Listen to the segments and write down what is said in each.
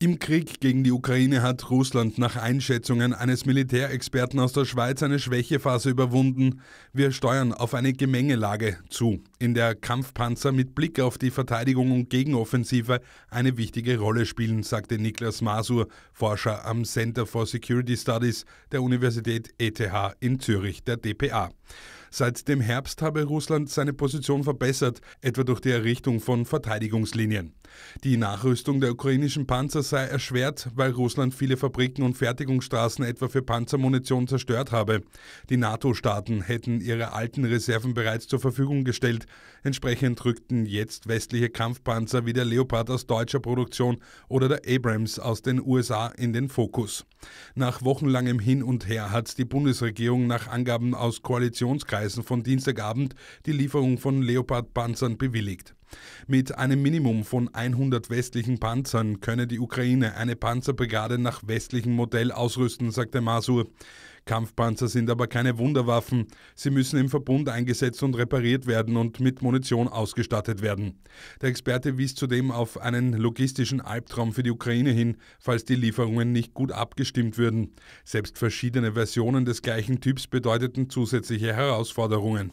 Im Krieg gegen die Ukraine hat Russland nach Einschätzungen eines Militärexperten aus der Schweiz eine Schwächephase überwunden. Wir steuern auf eine Gemengelage zu in der Kampfpanzer mit Blick auf die Verteidigung und Gegenoffensive eine wichtige Rolle spielen, sagte Niklas Masur, Forscher am Center for Security Studies der Universität ETH in Zürich, der DPA. Seit dem Herbst habe Russland seine Position verbessert, etwa durch die Errichtung von Verteidigungslinien. Die Nachrüstung der ukrainischen Panzer sei erschwert, weil Russland viele Fabriken und Fertigungsstraßen etwa für Panzermunition zerstört habe. Die NATO-Staaten hätten ihre alten Reserven bereits zur Verfügung gestellt, Entsprechend rückten jetzt westliche Kampfpanzer wie der Leopard aus deutscher Produktion oder der Abrams aus den USA in den Fokus. Nach wochenlangem Hin und Her hat die Bundesregierung nach Angaben aus Koalitionskreisen von Dienstagabend die Lieferung von Leopard-Panzern bewilligt. Mit einem Minimum von 100 westlichen Panzern könne die Ukraine eine Panzerbrigade nach westlichem Modell ausrüsten, sagte Masur. Kampfpanzer sind aber keine Wunderwaffen. Sie müssen im Verbund eingesetzt und repariert werden und mit Munition ausgestattet werden. Der Experte wies zudem auf einen logistischen Albtraum für die Ukraine hin, falls die Lieferungen nicht gut abgestimmt würden. Selbst verschiedene Versionen des gleichen Typs bedeuteten zusätzliche Herausforderungen.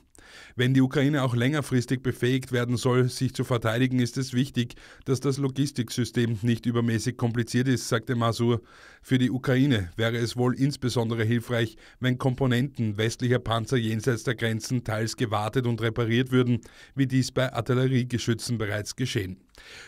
Wenn die Ukraine auch längerfristig befähigt werden soll, sich zu verteidigen, ist es wichtig, dass das Logistiksystem nicht übermäßig kompliziert ist, sagte Masur. Für die Ukraine wäre es wohl insbesondere hilfreich, wenn Komponenten westlicher Panzer jenseits der Grenzen teils gewartet und repariert würden, wie dies bei Artilleriegeschützen bereits geschehen.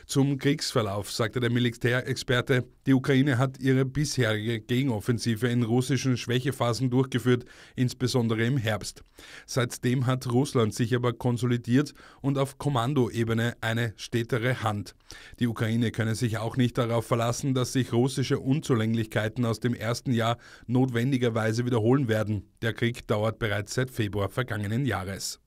Zum Kriegsverlauf sagte der Militärexperte, die Ukraine hat ihre bisherige Gegenoffensive in russischen Schwächephasen durchgeführt, insbesondere im Herbst. Seitdem hat Russland sich aber konsolidiert und auf Kommandoebene eine stetere Hand. Die Ukraine könne sich auch nicht darauf verlassen, dass sich russische Unzulänglichkeiten aus dem ersten Jahr notwendigerweise wiederholen werden. Der Krieg dauert bereits seit Februar vergangenen Jahres.